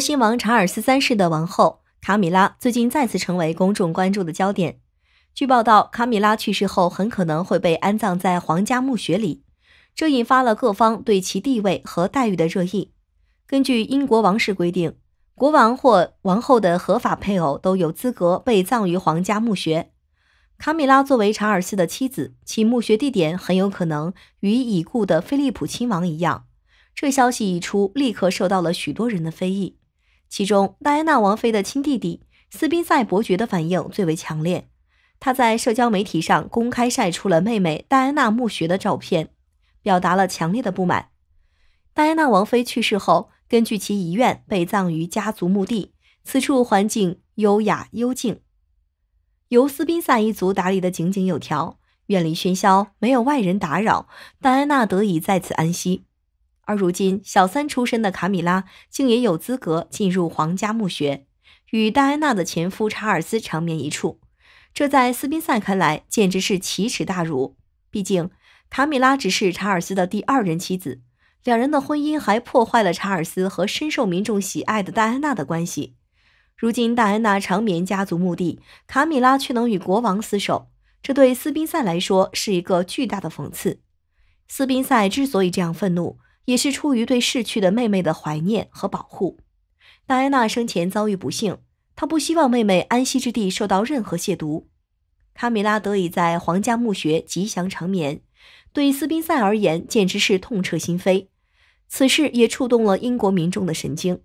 新王查尔斯三世的王后卡米拉最近再次成为公众关注的焦点。据报道，卡米拉去世后很可能会被安葬在皇家墓穴里，这引发了各方对其地位和待遇的热议。根据英国王室规定，国王或王后的合法配偶都有资格被葬于皇家墓穴。卡米拉作为查尔斯的妻子，其墓穴地点很有可能与已故的菲利普亲王一样。这消息一出，立刻受到了许多人的非议。其中，戴安娜王妃的亲弟弟斯宾塞伯爵的反应最为强烈。他在社交媒体上公开晒出了妹妹戴安娜墓穴的照片，表达了强烈的不满。戴安娜王妃去世后，根据其遗愿被葬于家族墓地，此处环境优雅幽静，由斯宾塞一族打理的井井有条，远离喧嚣，没有外人打扰，戴安娜得以在此安息。而如今，小三出身的卡米拉竟也有资格进入皇家墓穴，与戴安娜的前夫查尔斯长眠一处，这在斯宾塞看来简直是奇耻大辱。毕竟，卡米拉只是查尔斯的第二任妻子，两人的婚姻还破坏了查尔斯和深受民众喜爱的戴安娜的关系。如今，戴安娜长眠家族墓地，卡米拉却能与国王厮守，这对斯宾塞来说是一个巨大的讽刺。斯宾塞之所以这样愤怒。也是出于对逝去的妹妹的怀念和保护，戴安娜生前遭遇不幸，她不希望妹妹安息之地受到任何亵渎。卡米拉得以在皇家墓穴吉祥长眠，对斯宾塞而言简直是痛彻心扉。此事也触动了英国民众的神经。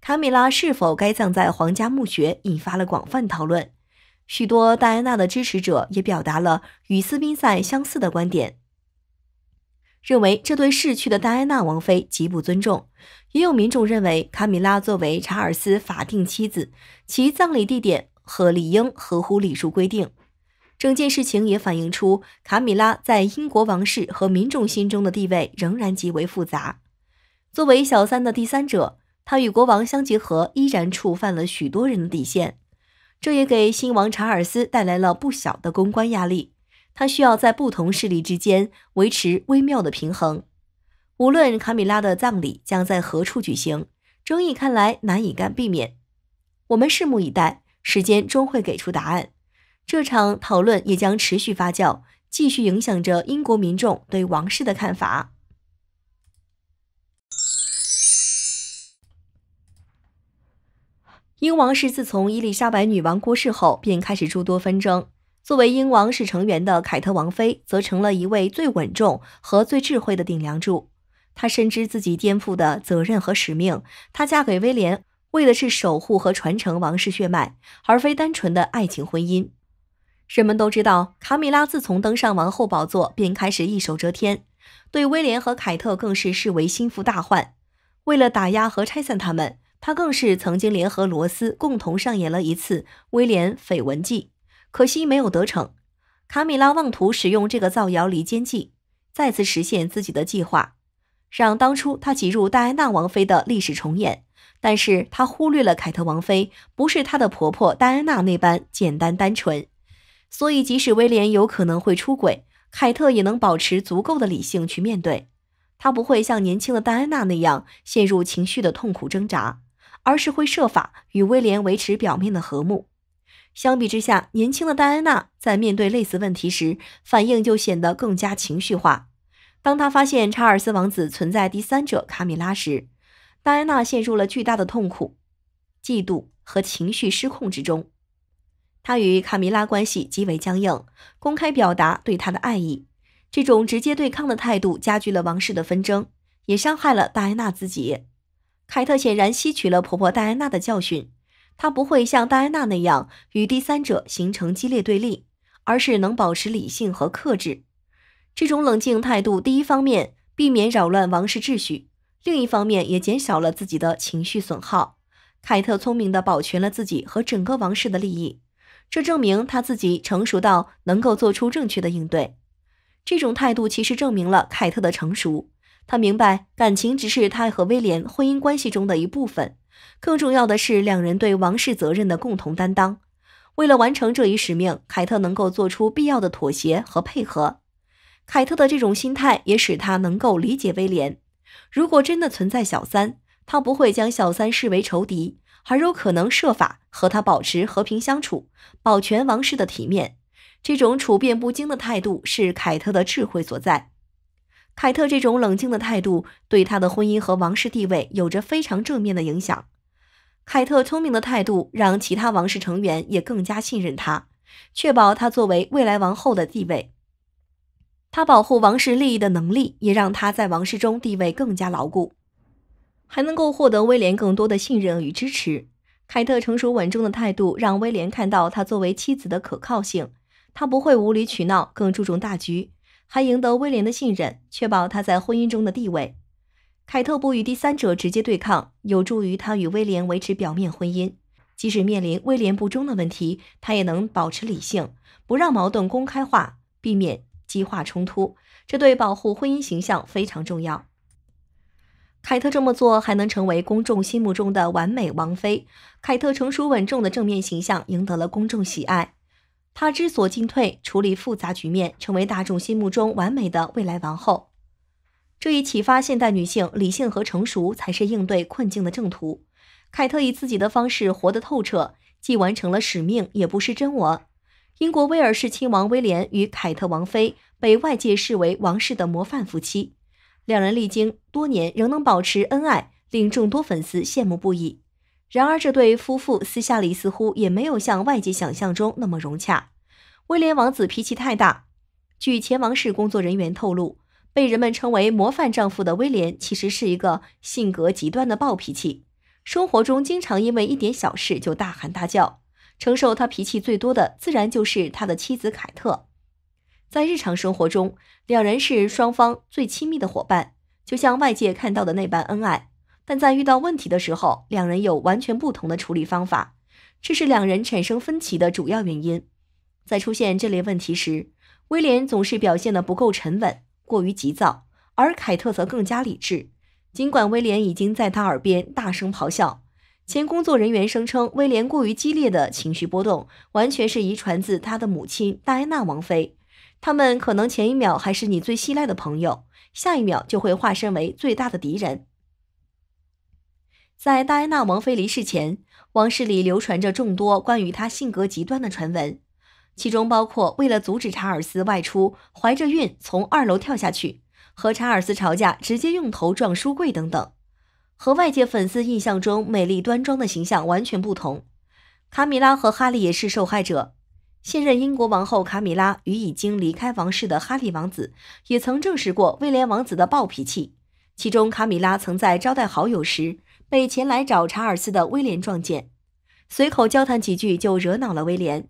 卡米拉是否该葬在皇家墓穴引发了广泛讨论，许多戴安娜的支持者也表达了与斯宾塞相似的观点。认为这对逝去的戴安娜王妃极不尊重，也有民众认为卡米拉作为查尔斯法定妻子，其葬礼地点和理应合乎礼数规定。整件事情也反映出卡米拉在英国王室和民众心中的地位仍然极为复杂。作为小三的第三者，他与国王相结合依然触犯了许多人的底线，这也给新王查尔斯带来了不小的公关压力。他需要在不同势力之间维持微妙的平衡。无论卡米拉的葬礼将在何处举行，争议看来难以干避免。我们拭目以待，时间终会给出答案。这场讨论也将持续发酵，继续影响着英国民众对王室的看法。英王室自从伊丽莎白女王过世后，便开始诸多纷争。作为英王室成员的凯特王妃，则成了一位最稳重和最智慧的顶梁柱。她深知自己肩负的责任和使命。她嫁给威廉，为的是守护和传承王室血脉，而非单纯的爱情婚姻。人们都知道，卡米拉自从登上王后宝座，便开始一手遮天，对威廉和凯特更是视为心腹大患。为了打压和拆散他们，她更是曾经联合罗斯，共同上演了一次威廉绯闻记。可惜没有得逞，卡米拉妄图使用这个造谣离间计，再次实现自己的计划，让当初他挤入戴安娜王妃的历史重演。但是他忽略了凯特王妃不是他的婆婆戴安娜那般简单单纯，所以即使威廉有可能会出轨，凯特也能保持足够的理性去面对。他不会像年轻的戴安娜那样陷入情绪的痛苦挣扎，而是会设法与威廉维持表面的和睦。相比之下，年轻的戴安娜在面对类似问题时，反应就显得更加情绪化。当她发现查尔斯王子存在第三者卡米拉时，戴安娜陷入了巨大的痛苦、嫉妒和情绪失控之中。她与卡米拉关系极为僵硬，公开表达对她的爱意，这种直接对抗的态度加剧了王室的纷争，也伤害了戴安娜自己。凯特显然吸取了婆婆戴安娜的教训。他不会像戴安娜那样与第三者形成激烈对立，而是能保持理性和克制。这种冷静态度，第一方面避免扰乱王室秩序，另一方面也减少了自己的情绪损耗。凯特聪明地保全了自己和整个王室的利益，这证明他自己成熟到能够做出正确的应对。这种态度其实证明了凯特的成熟，他明白感情只是他和威廉婚姻关系中的一部分。更重要的是，两人对王室责任的共同担当。为了完成这一使命，凯特能够做出必要的妥协和配合。凯特的这种心态也使他能够理解威廉。如果真的存在小三，他不会将小三视为仇敌，而有可能设法和他保持和平相处，保全王室的体面。这种处变不惊的态度是凯特的智慧所在。凯特这种冷静的态度对他的婚姻和王室地位有着非常正面的影响。凯特聪明的态度让其他王室成员也更加信任他，确保他作为未来王后的地位。他保护王室利益的能力也让他在王室中地位更加牢固，还能够获得威廉更多的信任与支持。凯特成熟稳重的态度让威廉看到他作为妻子的可靠性，他不会无理取闹，更注重大局。还赢得威廉的信任，确保他在婚姻中的地位。凯特不与第三者直接对抗，有助于他与威廉维持表面婚姻。即使面临威廉不忠的问题，他也能保持理性，不让矛盾公开化，避免激化冲突。这对保护婚姻形象非常重要。凯特这么做，还能成为公众心目中的完美王妃。凯特成熟稳重的正面形象赢得了公众喜爱。他之所进退，处理复杂局面，成为大众心目中完美的未来王后。这一启发现代女性，理性和成熟才是应对困境的正途。凯特以自己的方式活得透彻，既完成了使命，也不失真我。英国威尔士亲王威廉与凯特王妃被外界视为王室的模范夫妻，两人历经多年仍能保持恩爱，令众多粉丝羡慕不已。然而，这对夫妇私下里似乎也没有像外界想象中那么融洽。威廉王子脾气太大。据前王室工作人员透露，被人们称为模范丈夫的威廉，其实是一个性格极端的暴脾气。生活中经常因为一点小事就大喊大叫。承受他脾气最多的，自然就是他的妻子凯特。在日常生活中，两人是双方最亲密的伙伴，就像外界看到的那般恩爱。但在遇到问题的时候，两人有完全不同的处理方法，这是两人产生分歧的主要原因。在出现这类问题时，威廉总是表现得不够沉稳，过于急躁，而凯特则更加理智。尽管威廉已经在他耳边大声咆哮，前工作人员声称威廉过于激烈的情绪波动完全是遗传自他的母亲戴安娜王妃。他们可能前一秒还是你最信赖的朋友，下一秒就会化身为最大的敌人。在戴安娜王妃离世前，王室里流传着众多关于她性格极端的传闻，其中包括为了阻止查尔斯外出，怀着孕从二楼跳下去，和查尔斯吵架直接用头撞书柜等等。和外界粉丝印象中美丽端庄的形象完全不同。卡米拉和哈利也是受害者。现任英国王后卡米拉与已经离开王室的哈利王子也曾证实过威廉王子的暴脾气。其中，卡米拉曾在招待好友时。被前来找查尔斯的威廉撞见，随口交谈几句就惹恼了威廉。